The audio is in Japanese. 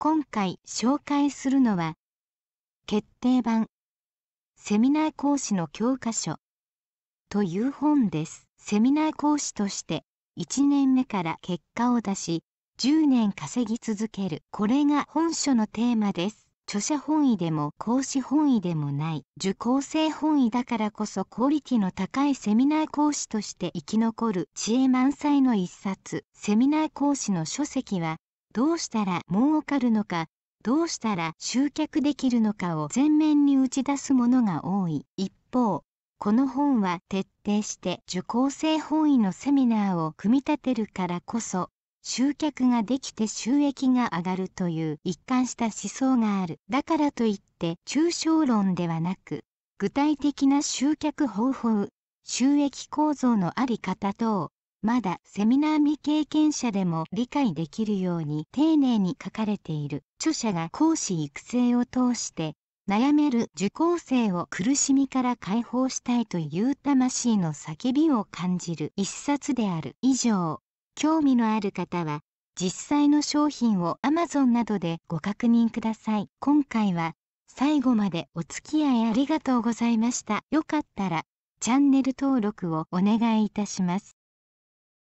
今回紹介するのは決定版セミナー講師の教科書という本ですセミナー講師として1年目から結果を出し10年稼ぎ続けるこれが本書のテーマです著者本位でも講師本位でもない受講生本位だからこそクオリティの高いセミナー講師として生き残る知恵満載の一冊セミナー講師の書籍はどうしたら儲かるのかどうしたら集客できるのかを前面に打ち出すものが多い一方この本は徹底して受講生本位のセミナーを組み立てるからこそ集客ができて収益が上がるという一貫した思想があるだからといって抽象論ではなく具体的な集客方法収益構造のあり方等まだセミナー未経験者でも理解できるように丁寧に書かれている著者が講師育成を通して悩める受講生を苦しみから解放したいという魂の叫びを感じる一冊である以上興味のある方は実際の商品を Amazon などでご確認ください今回は最後までお付き合いありがとうございましたよかったらチャンネル登録をお願いいたします